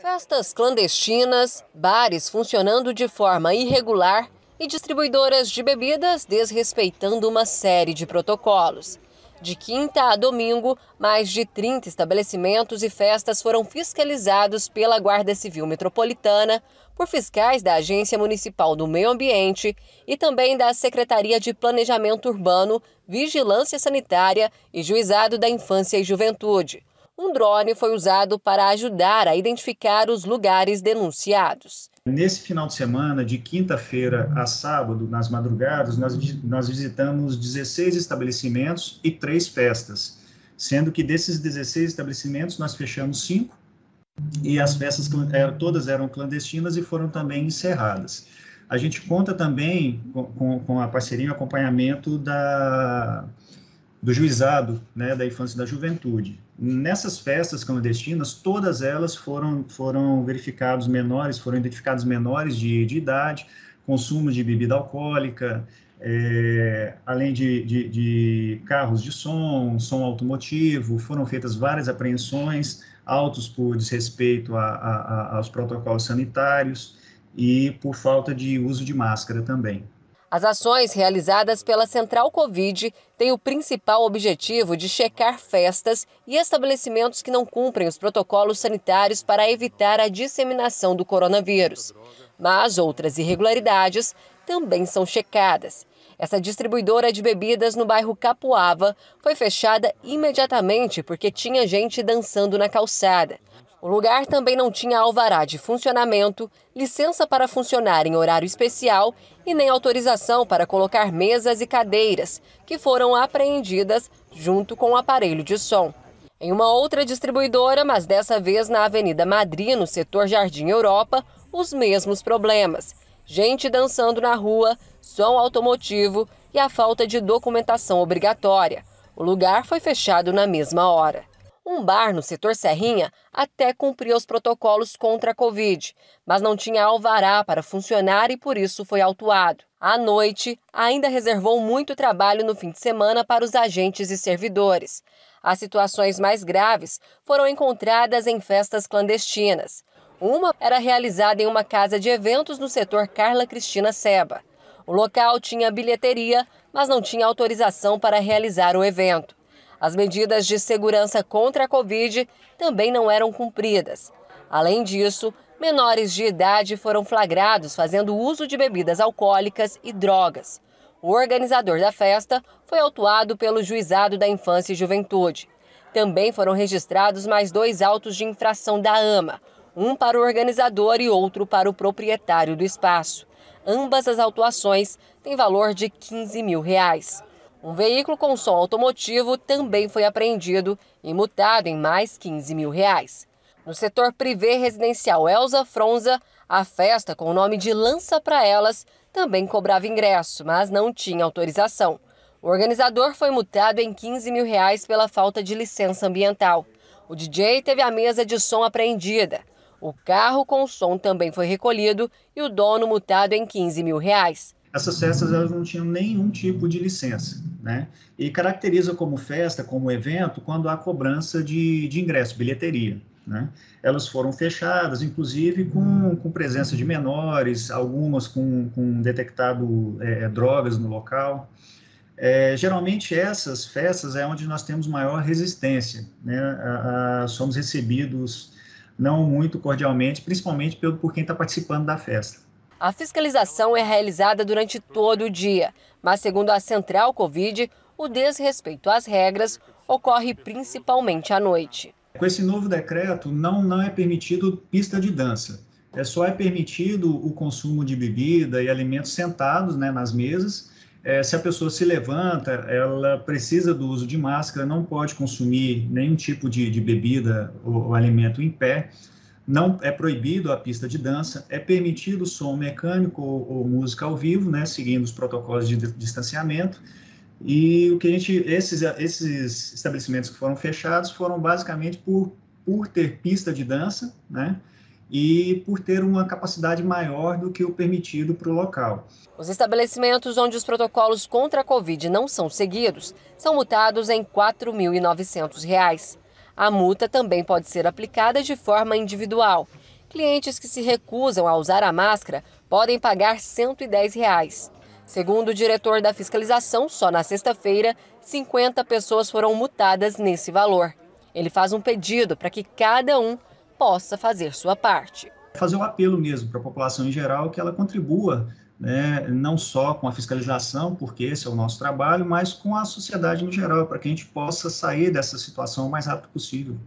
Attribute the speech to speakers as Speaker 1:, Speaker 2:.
Speaker 1: Festas clandestinas, bares funcionando de forma irregular e distribuidoras de bebidas desrespeitando uma série de protocolos. De quinta a domingo, mais de 30 estabelecimentos e festas foram fiscalizados pela Guarda Civil Metropolitana, por fiscais da Agência Municipal do Meio Ambiente e também da Secretaria de Planejamento Urbano, Vigilância Sanitária e Juizado da Infância e Juventude um drone foi usado para ajudar a identificar os lugares denunciados.
Speaker 2: Nesse final de semana, de quinta-feira a sábado, nas madrugadas, nós, nós visitamos 16 estabelecimentos e três festas, sendo que desses 16 estabelecimentos nós fechamos cinco e as festas eh, todas eram clandestinas e foram também encerradas. A gente conta também com, com a parceria e acompanhamento da, do juizado né, da infância e da juventude. Nessas festas clandestinas, todas elas foram, foram verificados menores, foram identificados menores de, de idade, consumo de bebida alcoólica, é, além de, de, de, carros de som, som automotivo, foram feitas várias apreensões, autos por desrespeito a, a, a, aos protocolos sanitários e por falta de uso de máscara também.
Speaker 1: As ações realizadas pela Central Covid têm o principal objetivo de checar festas e estabelecimentos que não cumprem os protocolos sanitários para evitar a disseminação do coronavírus. Mas outras irregularidades também são checadas. Essa distribuidora de bebidas no bairro Capuava foi fechada imediatamente porque tinha gente dançando na calçada. O lugar também não tinha alvará de funcionamento, licença para funcionar em horário especial e nem autorização para colocar mesas e cadeiras, que foram apreendidas junto com o aparelho de som. Em uma outra distribuidora, mas dessa vez na Avenida Madrid, no setor Jardim Europa, os mesmos problemas. Gente dançando na rua, som automotivo e a falta de documentação obrigatória. O lugar foi fechado na mesma hora. Um bar no setor Serrinha até cumpria os protocolos contra a Covid, mas não tinha alvará para funcionar e por isso foi autuado. À noite, ainda reservou muito trabalho no fim de semana para os agentes e servidores. As situações mais graves foram encontradas em festas clandestinas. Uma era realizada em uma casa de eventos no setor Carla Cristina Seba. O local tinha bilheteria, mas não tinha autorização para realizar o evento. As medidas de segurança contra a Covid também não eram cumpridas. Além disso, menores de idade foram flagrados fazendo uso de bebidas alcoólicas e drogas. O organizador da festa foi autuado pelo Juizado da Infância e Juventude. Também foram registrados mais dois autos de infração da AMA, um para o organizador e outro para o proprietário do espaço. Ambas as autuações têm valor de 15 mil reais. Um veículo com som automotivo também foi apreendido e multado em mais 15 mil reais. No setor privê residencial Elza Fronza, a festa com o nome de Lança para Elas também cobrava ingresso, mas não tinha autorização. O organizador foi multado em 15 mil reais pela falta de licença ambiental. O DJ teve a mesa de som apreendida. O carro com som também foi recolhido e o dono multado em 15 mil reais
Speaker 2: essas festas elas não tinham nenhum tipo de licença, né? E caracteriza como festa, como evento, quando há cobrança de, de ingresso, bilheteria, né? Elas foram fechadas, inclusive com, com presença de menores, algumas com, com detectado é, é drogas no local. É, geralmente essas festas é onde nós temos maior resistência, né? A, a, somos recebidos não muito cordialmente, principalmente pelo, por quem está participando da festa.
Speaker 1: A fiscalização é realizada durante todo o dia, mas, segundo a Central Covid, o desrespeito às regras ocorre principalmente à noite.
Speaker 2: Com esse novo decreto, não, não é permitido pista de dança. É só é permitido o consumo de bebida e alimentos sentados né, nas mesas. É, se a pessoa se levanta, ela precisa do uso de máscara, não pode consumir nenhum tipo de, de bebida ou, ou alimento em pé não é proibido a pista de dança, é permitido som mecânico ou, ou música ao vivo, né, seguindo os protocolos de distanciamento. E o que a gente, esses, esses estabelecimentos que foram fechados foram basicamente por, por ter pista de dança, né? E por ter uma capacidade maior do que o permitido para o local.
Speaker 1: Os estabelecimentos onde os protocolos contra a Covid não são seguidos são multados em R$ 4.900. A multa também pode ser aplicada de forma individual. Clientes que se recusam a usar a máscara podem pagar R$ 110. Reais. Segundo o diretor da fiscalização, só na sexta-feira, 50 pessoas foram multadas nesse valor. Ele faz um pedido para que cada um possa fazer sua parte.
Speaker 2: Fazer um apelo mesmo para a população em geral que ela contribua né, não só com a fiscalização, porque esse é o nosso trabalho, mas com a sociedade no geral, para que a gente possa sair dessa situação o mais rápido possível.